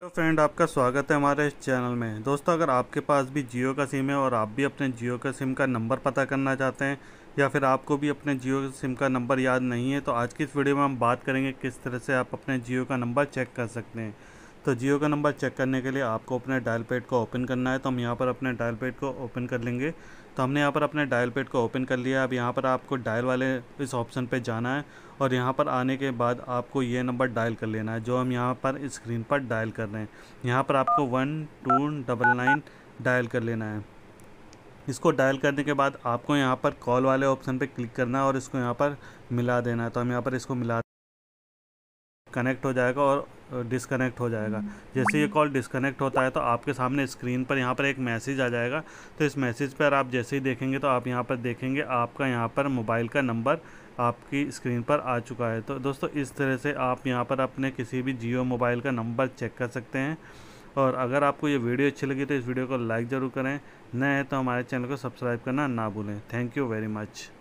तो फ्रेंड आपका स्वागत है हमारे इस चैनल में दोस्तों अगर आपके पास भी जियो का सिम है और आप भी अपने जियो का सिम का नंबर पता करना चाहते हैं या फिर आपको भी अपने जियो के सिम का नंबर याद नहीं है तो आज की इस वीडियो में हम बात करेंगे किस तरह से आप अपने जियो का नंबर चेक कर सकते हैं तो जियो का नंबर चेक करने के लिए आपको अपने डायल पेड को ओपन करना है तो हम यहाँ पर अपने डायल पेड को ओपन कर लेंगे तो हमने यहाँ पर अपने डायल पेड को ओपन कर लिया अब यहाँ पर आपको डायल वाले इस ऑप्शन पे जाना है और यहाँ पर आने के बाद आपको ये नंबर डायल कर लेना है जो हम यहाँ पर स्क्रीन पर डायल कर रहे हैं यहाँ पर आपको वन टू डबल नाइन डायल कर लेना है इसको डायल करने के बाद आपको यहाँ पर कॉल वाले ऑप्शन पर क्लिक करना है और इसको यहाँ पर मिला देना है तो हम यहाँ पर इसको मिला कनेक्ट हो जाएगा और डिसकनेक्ट हो जाएगा जैसे ये कॉल डिसकनेक्ट होता है तो आपके सामने स्क्रीन पर यहाँ पर एक मैसेज आ जाएगा तो इस मैसेज पर आप जैसे ही देखेंगे तो आप यहाँ पर देखेंगे आपका यहाँ पर मोबाइल का नंबर आपकी स्क्रीन पर आ चुका है तो दोस्तों इस तरह से आप यहाँ पर अपने किसी भी जियो मोबाइल का नंबर चेक कर सकते हैं और अगर आपको ये वीडियो अच्छी लगी तो इस वीडियो को लाइक ज़रूर करें नए हैं तो हमारे चैनल को सब्सक्राइब करना ना भूलें थैंक यू वेरी मच